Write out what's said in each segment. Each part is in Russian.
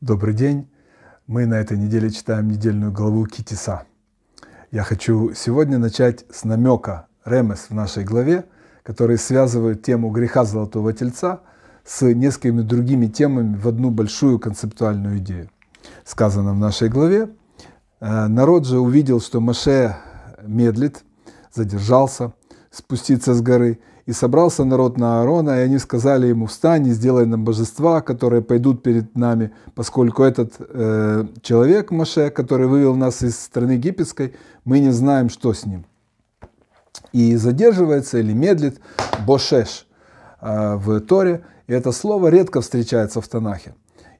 Добрый день. Мы на этой неделе читаем недельную главу Китиса. Я хочу сегодня начать с намека Ремес в нашей главе, который связывает тему греха Золотого Тельца с несколькими другими темами в одну большую концептуальную идею. Сказано в нашей главе, э, народ же увидел, что Маше медлит, задержался спуститься с горы, и собрался народ на Аарона, и они сказали ему, встань и сделай нам божества, которые пойдут перед нами, поскольку этот э, человек Маше, который вывел нас из страны египетской, мы не знаем, что с ним. И задерживается или медлит Бошеш э, в Торе. И это слово редко встречается в Танахе.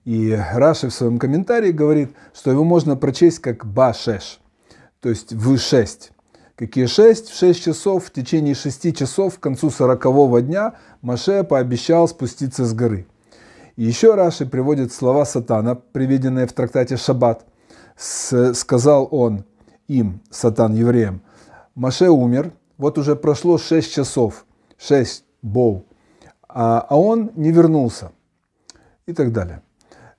И Раши в своем комментарии говорит, что его можно прочесть как Башеш, то есть в шесть. Какие шесть? В шесть часов, в течение шести часов, к концу сорокового дня Маше пообещал спуститься с горы. И еще Раши приводит слова Сатана, приведенные в трактате «Шаббат». «Сказал он им, Сатан, евреям, Маше умер, вот уже прошло шесть часов, шесть боу, а, а он не вернулся» и так далее.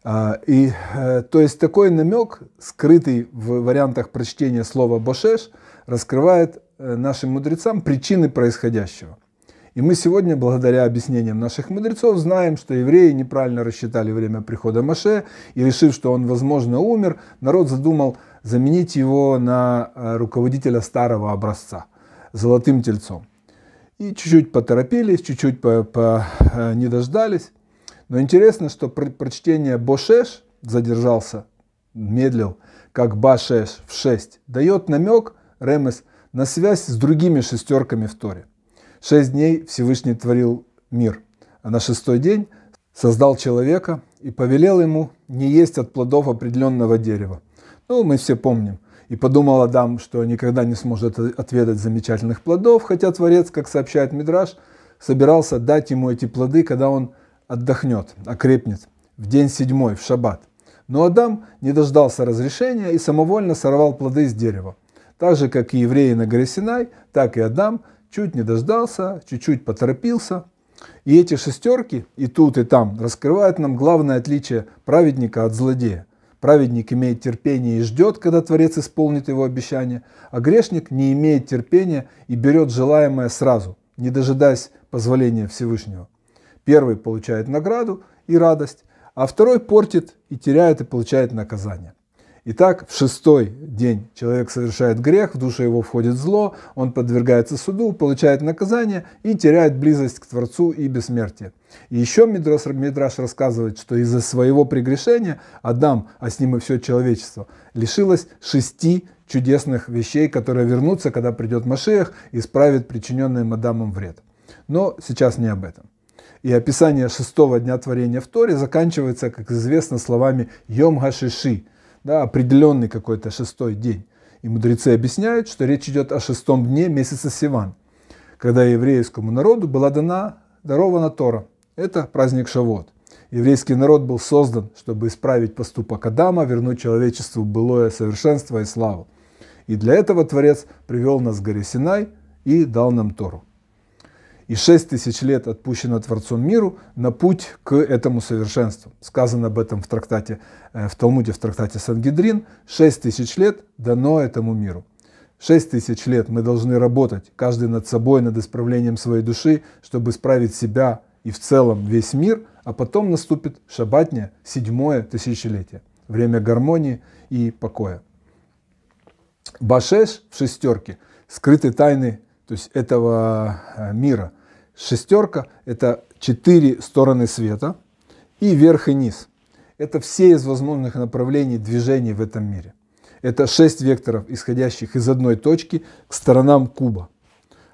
А, и, э, то есть такой намек, скрытый в вариантах прочтения слова Башеш раскрывает э, нашим мудрецам причины происходящего. И мы сегодня, благодаря объяснениям наших мудрецов, знаем, что евреи неправильно рассчитали время прихода Маше, и решив, что он, возможно, умер, народ задумал заменить его на э, руководителя старого образца, золотым тельцом. И чуть-чуть поторопились, чуть-чуть по, э, не дождались. Но интересно, что про, прочтение «бошеш» задержался, медлил, как «башеш» в 6, дает намек Ремес на связь с другими шестерками в Торе. Шесть дней Всевышний творил мир, а на шестой день создал человека и повелел ему не есть от плодов определенного дерева. Ну, мы все помним. И подумал Адам, что никогда не сможет отведать замечательных плодов, хотя Творец, как сообщает Мидраш, собирался дать ему эти плоды, когда он отдохнет, окрепнет, в день седьмой, в шаббат. Но Адам не дождался разрешения и самовольно сорвал плоды с дерева. Так же, как и евреи на горе Синай, так и Адам чуть не дождался, чуть-чуть поторопился. И эти шестерки и тут, и там раскрывают нам главное отличие праведника от злодея. Праведник имеет терпение и ждет, когда Творец исполнит его обещание, а грешник не имеет терпения и берет желаемое сразу, не дожидаясь позволения Всевышнего. Первый получает награду и радость, а второй портит и теряет и получает наказание. Итак, в шестой день человек совершает грех, в душу его входит зло, он подвергается суду, получает наказание и теряет близость к Творцу и бессмертие. И еще Мидраш, Мидраш рассказывает, что из-за своего прегрешения Адам, а с ним и все человечество, лишилось шести чудесных вещей, которые вернутся, когда придет Машех и исправит причиненный Адамом вред. Но сейчас не об этом. И описание шестого дня творения в Торе заканчивается, как известно, словами «Йом Гашиши», да, определенный какой-то шестой день. И мудрецы объясняют, что речь идет о шестом дне месяца Сиван, когда еврейскому народу была дана, дарована Тора. Это праздник Шавот. Еврейский народ был создан, чтобы исправить поступок Адама, вернуть человечеству былое совершенство и славу. И для этого Творец привел нас к горе Синай и дал нам Тору и шесть тысяч лет отпущено Творцом миру на путь к этому совершенству. Сказано об этом в трактате, э, в Талмуде, в трактате Сангидрин. Шесть тысяч лет дано этому миру. Шесть тысяч лет мы должны работать, каждый над собой, над исправлением своей души, чтобы исправить себя и в целом весь мир, а потом наступит шабатня, седьмое тысячелетие, время гармонии и покоя. Башеш в шестерке, скрыты тайны то есть этого э, мира. Шестерка – это четыре стороны света и верх и низ. Это все из возможных направлений движения в этом мире. Это шесть векторов, исходящих из одной точки к сторонам куба.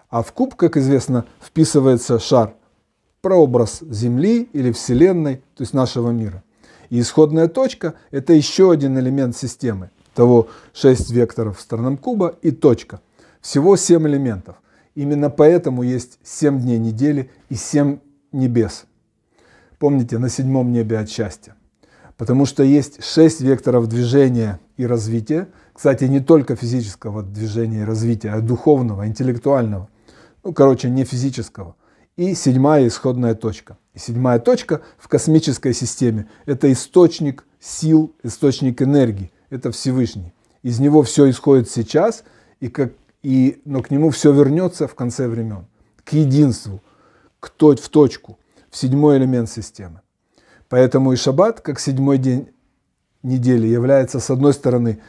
А в куб, как известно, вписывается шар, прообраз Земли или Вселенной, то есть нашего мира. И исходная точка – это еще один элемент системы. Того шесть векторов в сторонам куба и точка. Всего семь элементов. Именно поэтому есть семь дней недели и семь небес. Помните, на седьмом небе от счастья. Потому что есть шесть векторов движения и развития. Кстати, не только физического движения и развития, а духовного, интеллектуального. Ну, короче, не физического. И седьмая исходная точка. И седьмая точка в космической системе – это источник сил, источник энергии. Это Всевышний. Из него все исходит сейчас, и как и, но к нему все вернется в конце времен, к единству, к то, в точку, в седьмой элемент системы. Поэтому и шаббат, как седьмой день недели, является, с одной стороны,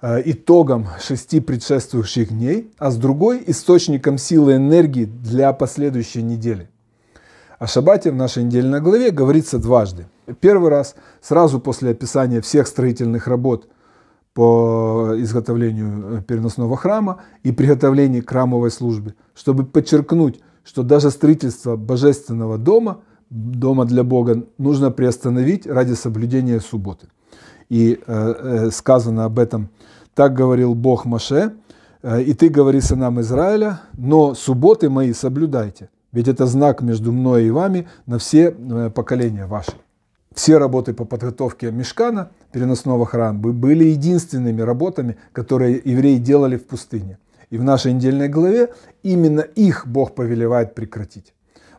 э, итогом шести предшествующих дней, а с другой – источником силы энергии для последующей недели. О шаббате в нашей недельной главе говорится дважды. Первый раз, сразу после описания всех строительных работ – по изготовлению э, переносного храма и приготовлению к храмовой службе, чтобы подчеркнуть, что даже строительство божественного дома, дома для Бога, нужно приостановить ради соблюдения субботы. И э, э сказано об этом, так говорил Бог Маше, э, и ты говори сынам Израиля, но субботы мои соблюдайте, ведь это знак между мной и вами на все поколения ваши все работы по подготовке мешкана, переносного храма, были единственными работами, которые евреи делали в пустыне. И в нашей недельной главе именно их Бог повелевает прекратить.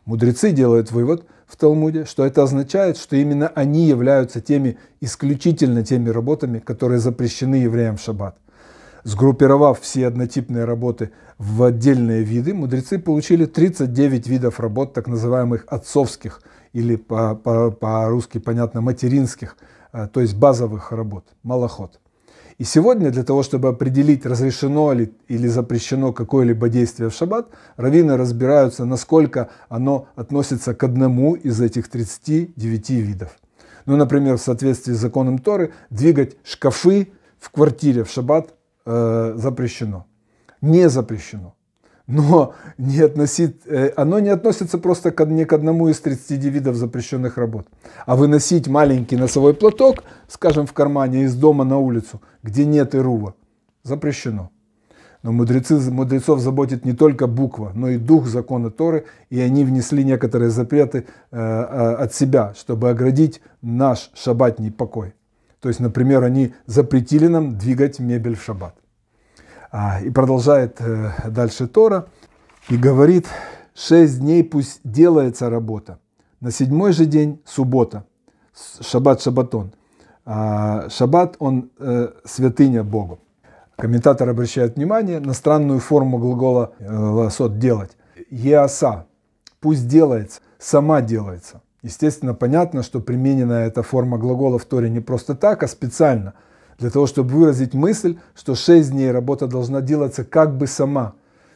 Мудрецы делают вывод в Талмуде, что это означает, что именно они являются теми, исключительно теми работами, которые запрещены евреям в шаббат – Сгруппировав все однотипные работы в отдельные виды, мудрецы получили 39 видов работ, так называемых отцовских или по-русски, -по -по понятно, материнских, э, то есть базовых работ, малоход. И сегодня для того, чтобы определить, разрешено ли или запрещено какое-либо действие в шаббат, раввины разбираются, насколько оно относится к одному из этих 39 видов. Ну, например, в соответствии с законом Торы, двигать шкафы в квартире в шаббат э, запрещено. Не запрещено. Но не относить, э, оно не относится просто к, ни к одному из 30 видов запрещенных работ. А выносить маленький носовой платок, скажем, в кармане из дома на улицу, где нет ирува, запрещено. Но мудрецы, мудрецов заботит не только буква, но и дух закона Торы, и они внесли некоторые запреты э, от себя, чтобы оградить наш шабатний покой. То есть, например, они запретили нам двигать мебель в шаббат. А, и продолжает э, дальше Тора и говорит, шесть дней пусть делается работа. На седьмой же день суббота, шаббат Шабатон, а, Шаббат, он э, святыня Богу. Комментатор обращает внимание на странную форму глагола э, «ласот» – «делать». «Еаса» – «пусть делается», «сама делается». Естественно, понятно, что примененная эта форма глагола в Торе не просто так, а специально, для того, чтобы выразить мысль, что шесть дней работа должна делаться как бы сама,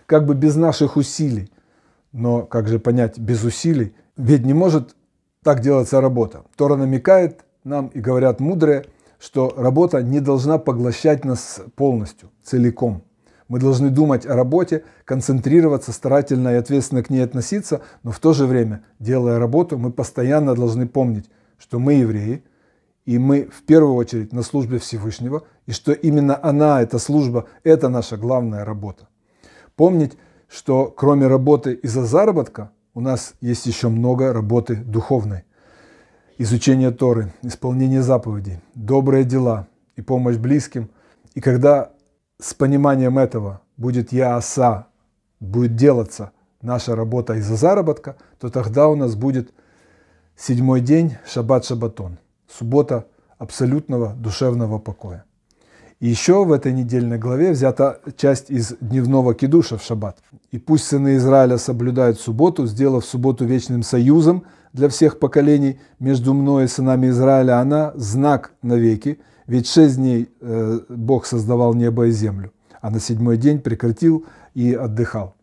как бы без наших усилий. Но как же понять без усилий? Ведь не может так делаться работа. Тора намекает нам и говорят мудрые, что работа не должна поглощать нас полностью, целиком. Мы должны думать о работе, концентрироваться, старательно и ответственно к ней относиться, но в то же время, делая работу, мы постоянно должны помнить, что мы евреи, и мы в первую очередь на службе Всевышнего, и что именно она, эта служба, это наша главная работа. Помнить, что кроме работы из-за заработка у нас есть еще много работы духовной. Изучение Торы, исполнение заповедей, добрые дела и помощь близким. И когда с пониманием этого будет яса, будет делаться наша работа из-за заработка, то тогда у нас будет седьмой день шаббат шабатон, суббота абсолютного душевного покоя. И еще в этой недельной главе взята часть из дневного кидуша в шаббат. «И пусть сыны Израиля соблюдают субботу, сделав субботу вечным союзом для всех поколений между мной и сынами Израиля, она – знак навеки, ведь шесть дней э, Бог создавал небо и землю, а на седьмой день прекратил и отдыхал.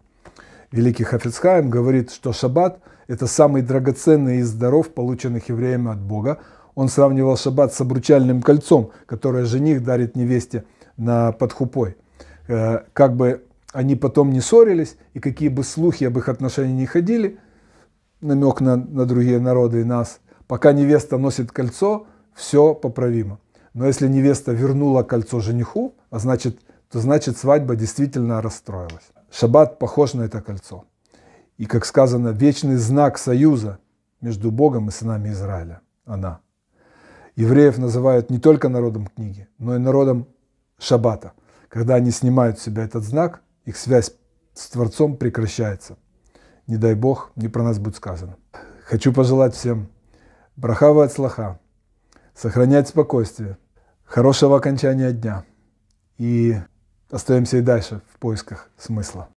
Великий Хафицхайм говорит, что шаббат – это самый драгоценный из даров, полученных евреями от Бога. Он сравнивал шаббат с обручальным кольцом, которое жених дарит невесте на подхупой. Э, как бы они потом не ссорились, и какие бы слухи об их отношении не ходили, намек на, на другие народы и нас, пока невеста носит кольцо, все поправимо. Но если невеста вернула кольцо жениху, а значит, то значит свадьба действительно расстроилась. Шаббат похож на это кольцо. И, как сказано, вечный знак союза между Богом и сынами Израиля. Она. Евреев называют не только народом книги, но и народом шаббата. Когда они снимают с себя этот знак, их связь с Творцом прекращается. Не дай Бог, не про нас будет сказано. Хочу пожелать всем брахава от слаха, сохранять спокойствие, Хорошего окончания дня. И остаемся и дальше в поисках смысла.